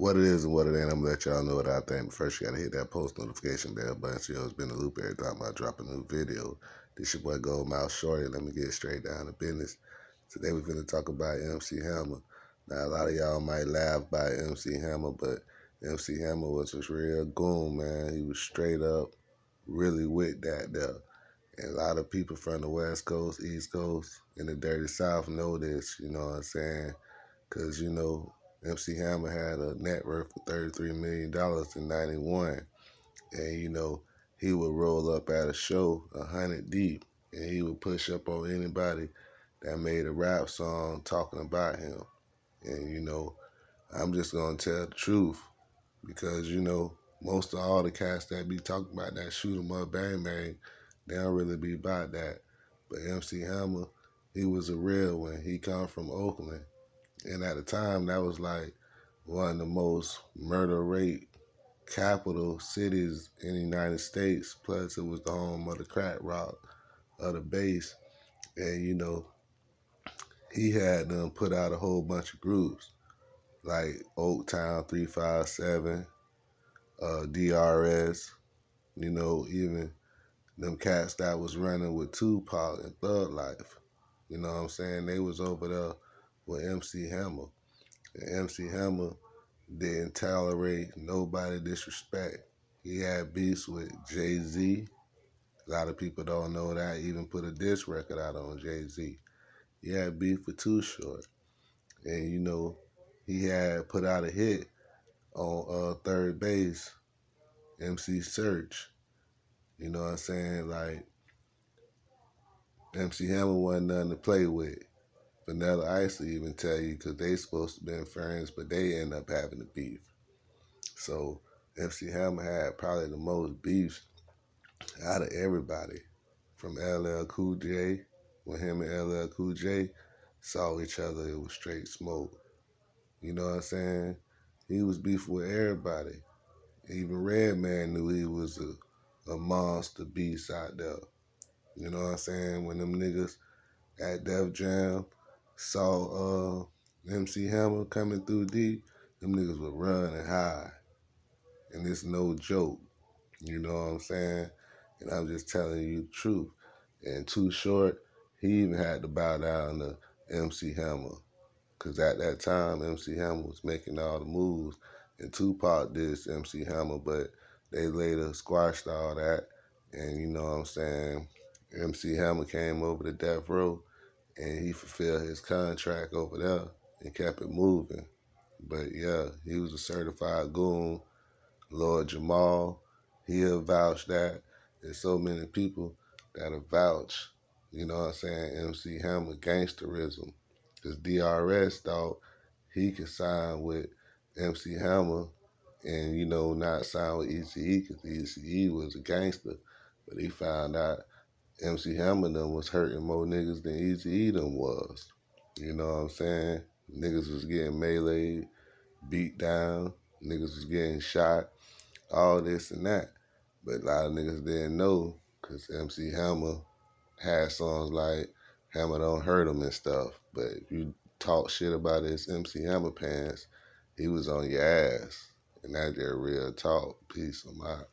What it is and what it ain't, I'm gonna let y'all know what I think. But first, you gotta hit that post notification bell button so you'll be in the loop every time I drop a new video. This your boy Gold Mouth Shorty. Let me get straight down to business. Today we're gonna talk about MC Hammer. Now a lot of y'all might laugh by MC Hammer, but MC Hammer was a real goon, man. He was straight up, really with that though. And a lot of people from the West Coast, East Coast, and the Dirty South know this. You know what I'm saying? Cause you know MC Hammer had a net worth of $33 million in 91. And, you know, he would roll up at a show 100 deep and he would push up on anybody that made a rap song talking about him. And, you know, I'm just going to tell the truth because, you know, most of all the cats that be talking about that shoot 'em up, bang, bang, they don't really be about that. But MC Hammer, he was a real one. He come from Oakland and at the time, that was like one of the most murder rate capital cities in the United States. Plus, it was the home of the crack rock of the base. And, you know, he had them put out a whole bunch of groups like Oak Town 357, uh, DRS, you know, even them cats that was running with Tupac and Thug Life. You know what I'm saying? They was over there with MC Hammer. And MC Hammer didn't tolerate nobody disrespect. He had beefs with Jay Z. A lot of people don't know that. He even put a diss record out on Jay Z. He had beef with Too Short. And, you know, he had put out a hit on uh, third base, MC Search. You know what I'm saying? Like, MC Hammer wasn't nothing to play with. Vanilla Ice even tell you because they supposed to been friends, but they end up having the beef. So MC Hammer had probably the most beefs out of everybody, from LL Cool J. When him and LL Cool J saw each other, it was straight smoke. You know what I'm saying? He was beef with everybody. Even Redman knew he was a, a monster beast out there. You know what I'm saying? When them niggas at Def Jam, saw uh, MC Hammer coming through deep, them niggas would run and hide. And it's no joke. You know what I'm saying? And I'm just telling you the truth. And Too Short, he even had to bow down to MC Hammer. Because at that time, MC Hammer was making all the moves. And Tupac did MC Hammer, but they later squashed all that. And you know what I'm saying? MC Hammer came over to Death Row and he fulfilled his contract over there and kept it moving. But yeah, he was a certified goon. Lord Jamal, he'll vouch that. There's so many people that avouched. you know what I'm saying, MC Hammer gangsterism. Because DRS thought he could sign with MC Hammer and, you know, not sign with ECE because ECE was a gangster. But he found out MC Hammer them was hurting more niggas than Easy E them was. You know what I'm saying? Niggas was getting meleeed, beat down, niggas was getting shot, all this and that. But a lot of niggas didn't know because MC Hammer had songs like Hammer Don't Hurt Him and stuff. But if you talk shit about his MC Hammer pants, he was on your ass. And that's their real talk. Peace of mind.